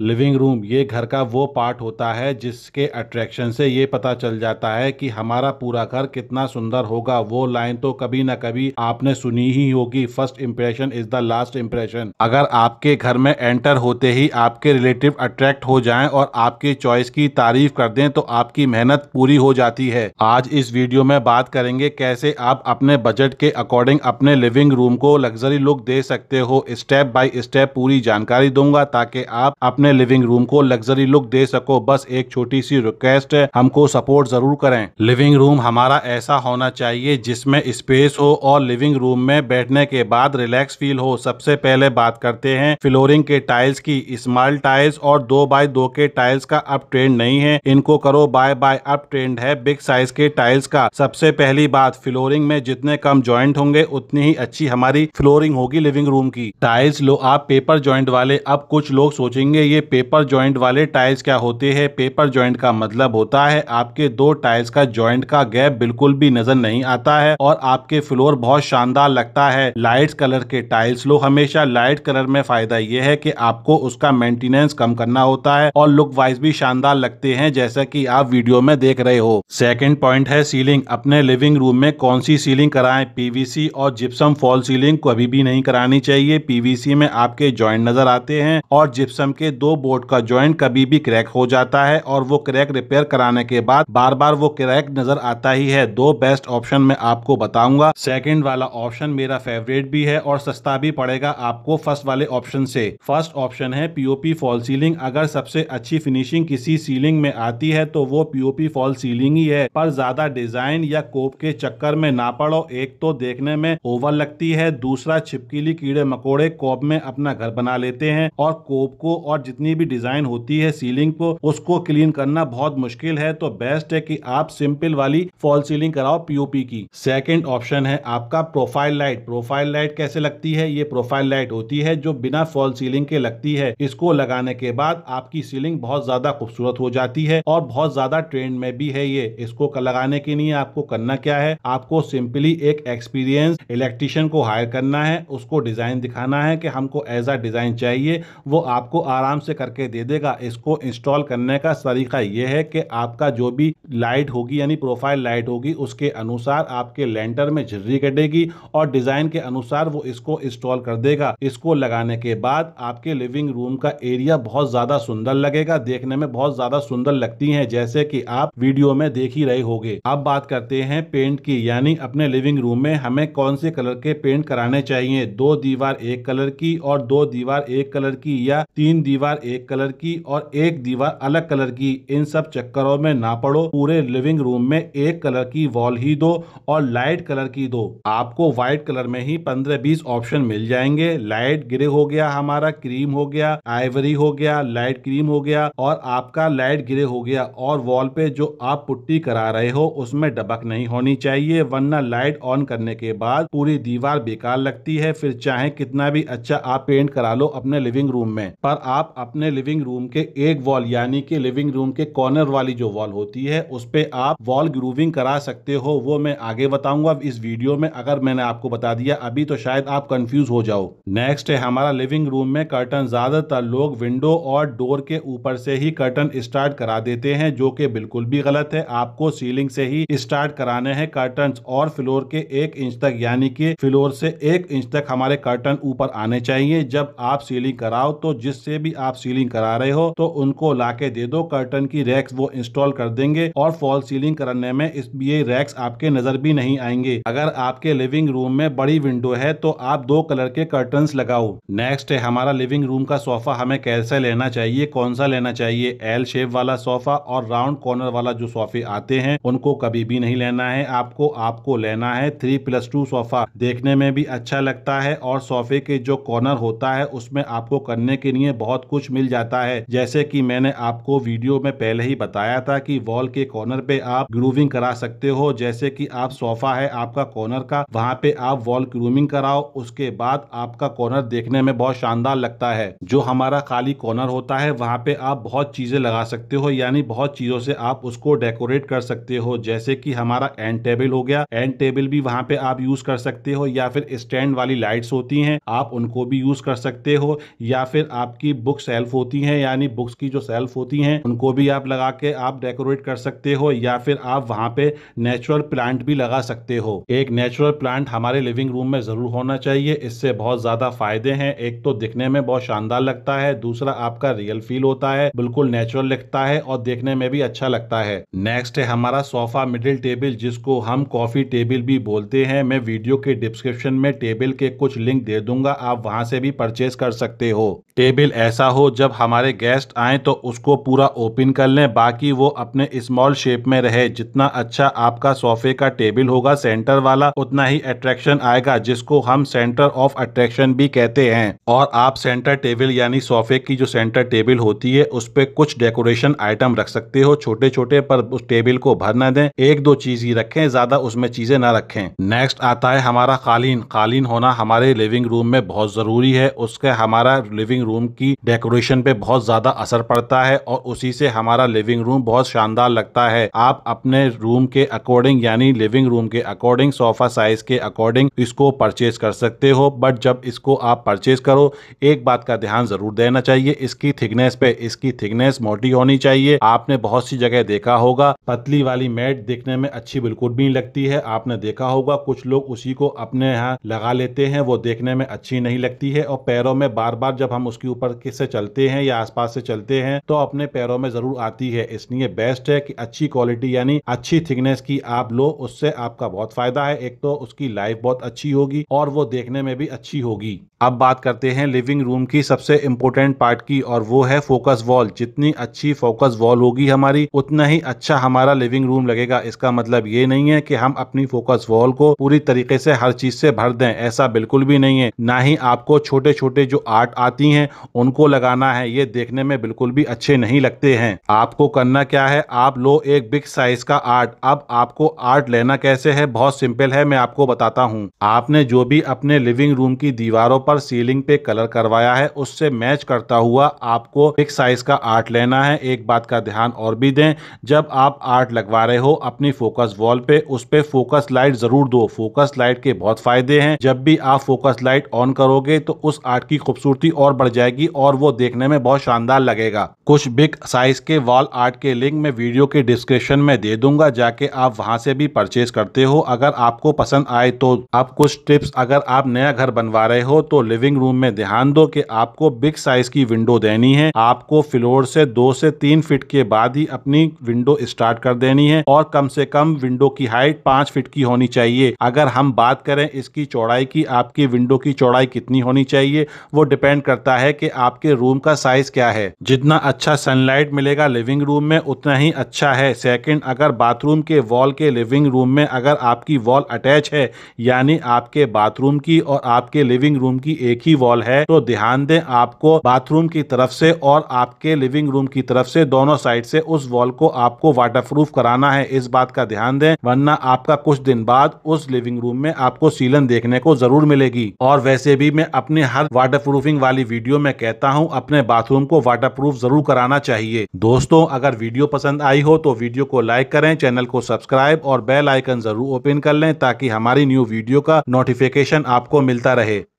living room ये घर का वो पार्ट होता है जिसके अट्रैक्शन से ये पता चल जाता है कि हमारा पूरा घर कितना सुंदर होगा वो लाइन तो कभी ना कभी आपने सुनी ही होगी first impression is the last impression अगर आपके घर में एंटर होते ही आपके रिलेटिव अट्रैक्ट हो जाएं और आपके चॉइस की तारीफ कर दें तो आपकी मेहनत पूरी हो जाती है आज इस वीडियो में बात करेंगे कैसे आप अपने बजट के अकॉर्डिंग अपने लिविंग रूम को लग्जरी लुक दे सकते हो स्टेप बाई स्टेप पूरी जानकारी दूंगा ताकि आप अपने अपने लिविंग रूम को लग्जरी लुक दे सको बस एक छोटी सी रिक्वेस्ट हमको सपोर्ट जरूर करें लिविंग रूम हमारा ऐसा होना चाहिए जिसमें स्पेस हो और लिविंग रूम में बैठने के बाद रिलैक्स फील हो सबसे पहले बात करते हैं फ्लोरिंग के टाइल्स की स्मॉल टाइल्स और दो बाय दो के टाइल्स का अब ट्रेंड नहीं है इनको करो बाय बाय अब ट्रेंड है बिग साइज के टाइल्स का सबसे पहली बात फ्लोरिंग में जितने कम ज्वाइंट होंगे उतनी ही अच्छी हमारी फ्लोरिंग होगी लिविंग रूम की टाइल्स लो आप पेपर ज्वाइंट वाले अब कुछ लोग सोचेंगे ये लिए पेपर जॉइंट वाले टाइल्स क्या होते हैं पेपर जॉइंट का मतलब होता है आपके दो टाइल्स का जॉइंट का गैप बिल्कुल भी नजर नहीं आता है और आपके फ्लोर बहुत शानदार लगता है लाइट कलर के टाइल्स लो हमेशा लाइट कलर में फायदा ये है की आपको उसका मेंटेनेंस कम करना होता है और लुक वाइज भी शानदार लगते हैं जैसा की आप वीडियो में देख रहे हो सेकेंड पॉइंट है सीलिंग अपने लिविंग रूम में कौन सी सीलिंग कराएं पीवीसी और जिप्सम फॉल सीलिंग अभी भी नहीं करानी चाहिए पीवीसी में आपके ज्वाइंट नजर आते हैं और जिप्सम के दो बोर्ड का ज्वाइंट कभी भी क्रैक हो जाता है और वो क्रैक रिपेयर कराने के बाद बार बार वो क्रैक नजर आता ही है दो बेस्ट ऑप्शन में आपको बताऊंगा सेकेंड वाला ऑप्शन मेरा फेवरेट भी है और सस्ता भी पड़ेगा आपको फर्स्ट वाले ऑप्शन से फर्स्ट ऑप्शन है पीओपी फॉल सीलिंग अगर सबसे अच्छी फिनिशिंग किसी सीलिंग में आती है तो वो पीओपी फॉल सीलिंग ही है पर ज्यादा डिजाइन या कोप के चक्कर में ना पड़ो एक तो देखने में ओवर लगती है दूसरा छिपकीली कीड़े मकोड़े कोप में अपना घर बना लेते हैं और कोप को और जितनी भी डिजाइन होती है सीलिंग को उसको क्लीन करना बहुत मुश्किल है तो बेस्ट है कि आप सिंपल वाली फॉल सीलिंग कराओ पीओपी की सेकंड ऑप्शन है आपका प्रोफाइल लाइट प्रोफाइल लाइट कैसे लगती है ये प्रोफाइल लाइट होती है जो बिना फॉल सीलिंग के लगती है इसको लगाने के बाद आपकी सीलिंग बहुत ज्यादा खूबसूरत हो जाती है और बहुत ज्यादा ट्रेंड में भी है ये इसको लगाने के लिए आपको करना क्या है आपको सिंपली एक एक्सपीरियंस इलेक्ट्रिशियन को हायर करना है उसको डिजाइन दिखाना है कि हमको एज आ डिजाइन चाहिए वो आपको आराम से करके दे देगा इसको इंस्टॉल करने का तरीका ये है कि आपका जो भी लाइट होगी यानी प्रोफाइल लाइट होगी उसके अनुसार आपके लेंटर में झिर्री कटेगी और डिज़ाइन के अनुसार वो इसको इंस्टॉल कर देगा इसको लगाने के बाद आपके लिविंग रूम का एरिया बहुत ज़्यादा सुंदर लगेगा देखने में बहुत ज़्यादा सुंदर लगती है जैसे की आप वीडियो में देख ही रहे होगे अब बात करते हैं पेंट की यानी अपने लिविंग रूम में हमें कौन से कलर के पेंट कराने चाहिए दो दीवार एक कलर की और दो दीवार एक कलर की या तीन दीवार दीवार एक कलर की और एक दीवार अलग कलर की इन सब चक्करों में ना पड़ो पूरे लिविंग रूम में एक कलर की वॉल ही दो और लाइट कलर की दो आपको व्हाइट कलर में ही पंद्रह बीस ऑप्शन मिल जाएंगे लाइट ग्रे हो गया हमारा क्रीम हो गया आइवरी हो गया लाइट क्रीम हो गया और आपका लाइट ग्रे हो गया और वॉल पे जो आप पुट्टी करा रहे हो उसमें डबक नहीं होनी चाहिए वरना लाइट ऑन करने के बाद पूरी दीवार बेकार लगती है फिर चाहे कितना भी अच्छा आप पेंट करा लो अपने लिविंग रूम में पर आप अपने लिविंग रूम के एक वॉल यानी कि लिविंग रूम के कॉर्नर वाली जो वॉल होती है उस पर आप वॉल ग्रूविंग करा सकते हो वो मैं आगे बताऊंगा इस वीडियो में अगर मैंने आपको बता दिया अभी तो शायद आप कंफ्यूज हो जाओ नेक्स्ट है हमारा लिविंग रूम में कर्टन ज्यादातर लोग विंडो और डोर के ऊपर से ही कर्टन स्टार्ट करा देते हैं जो कि बिल्कुल भी गलत है आपको सीलिंग से ही स्टार्ट कराने हैं कर्टन और फ्लोर के एक इंच तक यानी कि फ्लोर से एक इंच तक हमारे कर्टन ऊपर आने चाहिए जब आप सीलिंग कराओ तो जिससे भी आप सीलिंग करा रहे हो तो उनको ला दे दो कर्टन की रैक्स वो इंस्टॉल कर देंगे और फॉल सीलिंग करने में इस ये रैक्स आपके नजर भी नहीं आएंगे अगर आपके लिविंग रूम में बड़ी विंडो है तो आप दो कलर के कर्टन लगाओ नेक्स्ट है हमारा लिविंग रूम का सोफा हमें कैसे लेना चाहिए कौन सा लेना चाहिए एल शेप वाला सोफा और राउंड कॉर्नर वाला जो सोफे आते हैं उनको कभी भी नहीं लेना है आपको आपको लेना है थ्री प्लस टू सोफा देखने में भी अच्छा लगता है और सोफे के जो कॉर्नर होता है उसमें आपको करने के लिए बहुत कुछ मिल जाता है जैसे कि मैंने आपको वीडियो में पहले ही बताया था कि वॉल के कॉर्नर पे आप ग्रूविंग करा सकते हो जैसे कि आप सोफा है आपका कॉर्नर का वहाँ पे आप वॉल ग्रूमिंग कराओ उसके बाद आपका कॉर्नर देखने में बहुत शानदार लगता है जो हमारा खाली कॉर्नर होता है वहाँ पे आप बहुत चीजें लगा सकते हो यानी बहुत चीजों से आप उसको डेकोरेट कर सकते हो जैसे कि हमारा एंड टेबल हो गया एंड टेबल भी वहाँ पे आप यूज कर सकते हो या फिर स्टैंड वाली लाइट्स होती हैं आप उनको भी यूज कर सकते हो या फिर आपकी बुक्स सेल्फ होती हैं यानी बुक्स की जो सेल्फ होती हैं उनको भी आप लगा के आप डेकोरेट कर सकते हो या फिर आप वहाँ पे नेचुरल प्लांट भी लगा सकते हो एक नेचुरल प्लांट हमारे लिविंग रूम में ज़रूर होना चाहिए इससे बहुत ज़्यादा फायदे हैं एक तो दिखने में बहुत शानदार लगता है दूसरा आपका रियल फील होता है बिल्कुल नेचुरल लगता है और देखने में भी अच्छा लगता है नेक्स्ट है हमारा सोफा मिडिल टेबल जिसको हम कॉफी टेबल भी बोलते हैं मैं वीडियो के डिस्क्रिप्शन में टेबल के कुछ लिंक दे दूंगा आप वहां से भी परचेज कर सकते हो टेबल ऐसा हो जब हमारे गेस्ट आए तो उसको पूरा ओपन कर लें बाकी वो अपने स्मॉल शेप में रहे जितना अच्छा आपका सोफे का टेबल होगा सेंटर वाला उतना ही अट्रैक्शन आएगा जिसको हम सेंटर ऑफ अट्रैक्शन भी कहते हैं और आप सेंटर टेबल यानी सोफे की जो सेंटर टेबल होती है उस पर कुछ डेकोरेशन आइटम रख सकते हो छोटे छोटे पर उस टेबल को भर न दें एक दो चीज ही रखें ज्यादा उसमें चीजें ना रखें नेक्स्ट आता है हमारा कालीन कालीन होना हमारे लिविंग रूम में बहुत जरूरी है उसके हमारा लिविंग रूम की डेकोरेशन डेकोरेशन पे बहुत ज़्यादा असर पड़ता है और उसी से हमारा लिविंग रूम बहुत शानदार लगता है आप अपने रूम के अकॉर्डिंग यानी लिविंग रूम के अकॉर्डिंग सोफा साइज के अकॉर्डिंग इसको परचेज कर सकते हो बट जब इसको आप परचेज करो एक बात का ध्यान जरूर देना चाहिए इसकी थिकनेस पे इसकी थिकनेस मोटी होनी चाहिए आपने बहुत सी जगह देखा होगा पतली वाली मैट देखने में अच्छी बिल्कुल भी नहीं लगती है आपने देखा होगा कुछ लोग उसी को अपने यहाँ लगा लेते हैं वो देखने में अच्छी नहीं लगती है और पैरों में बार बार जब हम उसके ऊपर किससे चलते हैं या आसपास से चलते हैं तो अपने पैरों में जरूर आती है इसलिए बेस्ट है कि अच्छी क्वालिटी यानी अच्छी थिकनेस की आप लो उससे आपका बहुत फायदा है एक तो उसकी लाइफ बहुत अच्छी होगी और वो देखने में भी अच्छी होगी अब बात करते हैं लिविंग रूम की सबसे इम्पोर्टेंट पार्ट की और वो है फोकस वॉल जितनी अच्छी फोकस वॉल होगी हमारी उतना ही अच्छा हमारा लिविंग रूम लगेगा इसका मतलब ये नहीं है कि हम अपनी फोकस वॉल को पूरी तरीके से हर चीज से भर दें ऐसा बिल्कुल भी नहीं है ना ही आपको छोटे छोटे जो आर्ट आती है उनको लगाना है ये देखने में बिल्कुल भी अच्छे नहीं लगते हैं आपको करना क्या है आप लो एक बिग साइज का आर्ट अब आपको आर्ट लेना कैसे है बहुत सिंपल है मैं आपको बताता हूँ आपने जो भी अपने लिविंग रूम की दीवारों पर पर सीलिंग पे कलर करवाया है उससे मैच करता हुआ आपको एक साइज का आर्ट लेना है एक बात का ध्यान और भी दें जब आप आर्ट लगवा रहे हो अपनी फोकस वॉल पे उस पर फोकस लाइट जरूर दो फोकस लाइट के बहुत फायदे हैं जब भी आप फोकस लाइट ऑन करोगे तो उस आर्ट की खूबसूरती और बढ़ जाएगी और वो देखने में बहुत शानदार लगेगा कुछ बिग साइज के वॉल आर्ट के लिंक में वीडियो के डिस्क्रिप्शन में दे दूंगा जाके आप वहां से भी परचेज करते हो अगर आपको पसंद आए तो आप कुछ टिप्स अगर आप नया घर बनवा रहे हो तो तो लिविंग रूम में ध्यान दो कि आपको बिग साइज की विंडो देनी है आपको फ्लोर से दो से तीन फीट के बाद ही अपनी विंडो स्टार्ट कर देनी है और कम से कम विंडो की हाइट पांच फीट की होनी चाहिए अगर हम बात करें इसकी चौड़ाई की आपकी विंडो की चौड़ाई कितनी होनी चाहिए वो डिपेंड करता है की आपके रूम का साइज क्या है जितना अच्छा सनलाइट मिलेगा लिविंग रूम में उतना ही अच्छा है सेकेंड अगर बाथरूम के वॉल के लिविंग रूम में अगर आपकी वॉल अटैच है यानी आपके बाथरूम की और आपके लिविंग रूम की एक ही वॉल है तो ध्यान दें आपको बाथरूम की तरफ से और आपके लिविंग रूम की तरफ से दोनों साइड से उस वॉल को आपको वाटर प्रूफ कराना है इस बात का ध्यान दें वरना आपका कुछ दिन बाद उस लिविंग रूम में आपको सीलन देखने को जरूर मिलेगी और वैसे भी मैं अपने हर वाटर प्रूफिंग वाली वीडियो में कहता हूँ अपने बाथरूम को वाटर प्रूफ जरूर कराना चाहिए दोस्तों अगर वीडियो पसंद आई हो तो वीडियो को लाइक करें चैनल को सब्सक्राइब और बेल आइकन जरूर ओपन कर लें ताकि हमारी न्यू वीडियो का नोटिफिकेशन आपको मिलता रहे